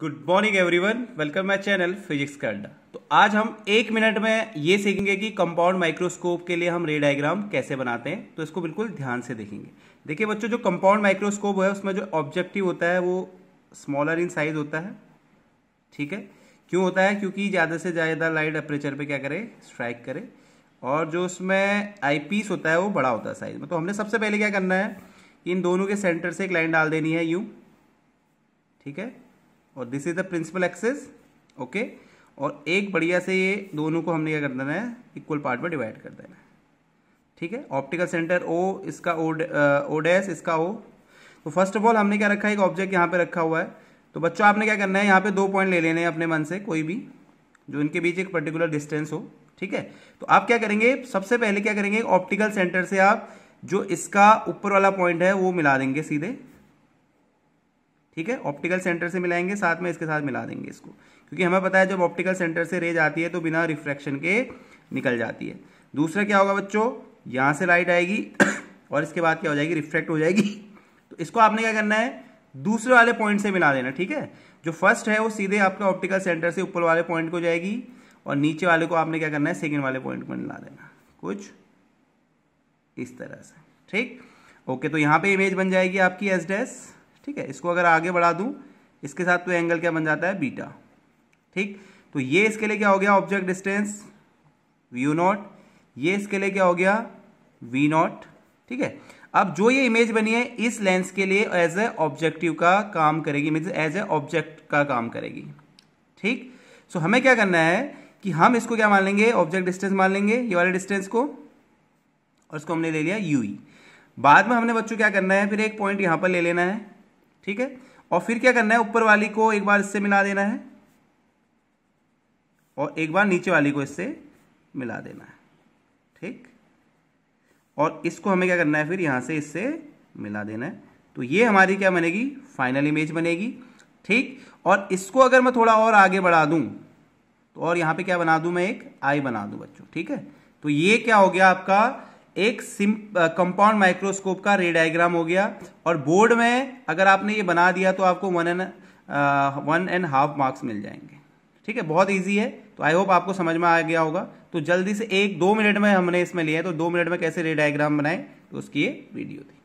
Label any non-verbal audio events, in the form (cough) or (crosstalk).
Good morning everyone welcome my channel physics का अड्डा तो आज हम एक मिनट में ये सीखेंगे कि कंपाउंड माइक्रोस्कोप के लिए हम रे डायग्राम कैसे बनाते हैं तो इसको बिल्कुल ध्यान से देखेंगे देखिए बच्चों जो कंपाउंड माइक्रोस्कोप है उसमें जो ऑब्जेक्टिव होता है वो स्मॉलर इन साइज होता है ठीक है क्यों होता है क्योंकि ज़्यादा से ज़्यादा लाइट अप्रेचर पर क्या करे स्ट्राइक करे और जो उसमें आई होता है वो बड़ा होता है साइज में तो हमने सबसे पहले क्या करना है कि इन दोनों के सेंटर से एक लाइन डाल देनी है यूँ ठीक है और this is the principal axis okay और एक बढ़िया से ये दोनों को हमने क्या कर देना है इक्वल पार्ट में डिवाइड कर देना है ठीक है ऑप्टिकल सेंटर ओ इसका ओ ओ इसका ओ तो फर्स्ट ऑफ ऑल हमने क्या रखा है एक ऑब्जेक्ट यहाँ पे रखा हुआ है तो बच्चों आपने क्या करना है यहाँ पे दो पॉइंट ले लेने हैं अपने मन से कोई भी जो इनके बीच एक पर्टिकुलर डिस्टेंस हो ठीक है तो आप क्या करेंगे सबसे पहले क्या करेंगे ऑप्टिकल सेंटर से आप जो इसका ऊपर वाला पॉइंट है वो मिला देंगे सीधे ठीक है ऑप्टिकल सेंटर से मिलाएंगे साथ में इसके साथ मिला देंगे इसको क्योंकि हमें पता है जब ऑप्टिकल सेंटर से रेज आती है तो बिना रिफ्रैक्शन के निकल जाती है दूसरा क्या होगा बच्चों यहाँ से लाइट आएगी (coughs) और इसके बाद क्या हो जाएगी रिफ्रैक्ट हो जाएगी तो इसको आपने क्या करना है दूसरे वाले पॉइंट से मिला देना ठीक है जो फर्स्ट है वो सीधे आपका ऑप्टिकल सेंटर से ऊपर वाले पॉइंट को जाएगी और नीचे वाले को आपने क्या करना है सेकेंड वाले पॉइंट को मिला देना कुछ इस तरह से ठीक ओके तो यहाँ पे इमेज बन जाएगी आपकी एस डैस ठीक है इसको अगर आगे बढ़ा दूं इसके साथ तो एंगल क्या बन जाता है बीटा ठीक तो ये इसके लिए क्या हो गया ऑब्जेक्ट डिस्टेंस व्यू नॉट ये इसके लिए क्या हो गया वी नॉट ठीक है अब जो ये इमेज बनी है इस लेंस के लिए एज ए ऑब्जेक्टिव का काम करेगी मीन एज ए ऑब्जेक्ट का काम करेगी ठीक सो हमें क्या करना है कि हम इसको क्या मान लेंगे ऑब्जेक्ट डिस्टेंस मान लेंगे ये वाले डिस्टेंस को और इसको हमने ले लिया यू e. बाद में हमने बच्चों क्या करना है फिर एक पॉइंट यहां पर ले लेना है ठीक है और फिर क्या करना है ऊपर वाली को एक बार इससे मिला देना है और एक बार नीचे वाली को इससे मिला देना है ठीक और इसको हमें क्या करना है फिर यहां से इससे मिला देना है तो ये हमारी क्या बनेगी फाइनल इमेज बनेगी ठीक और इसको अगर मैं थोड़ा और आगे बढ़ा दूं तो और यहां पे क्या बना दूं मैं एक आई बना दूं बच्चों ठीक है तो ये क्या हो गया आपका एक सिम कंपाउंड माइक्रोस्कोप का रेडाइग्राम हो गया और बोर्ड में अगर आपने ये बना दिया तो आपको one and one and half marks मिल जाएंगे ठीक है बहुत ईजी है तो आई होप आपको समझ में आ गया होगा तो जल्दी से एक दो मिनट में हमने इसमें लिया है तो दो मिनट में कैसे रेडाइग्राम बनाए तो उसकी ये वीडियो थी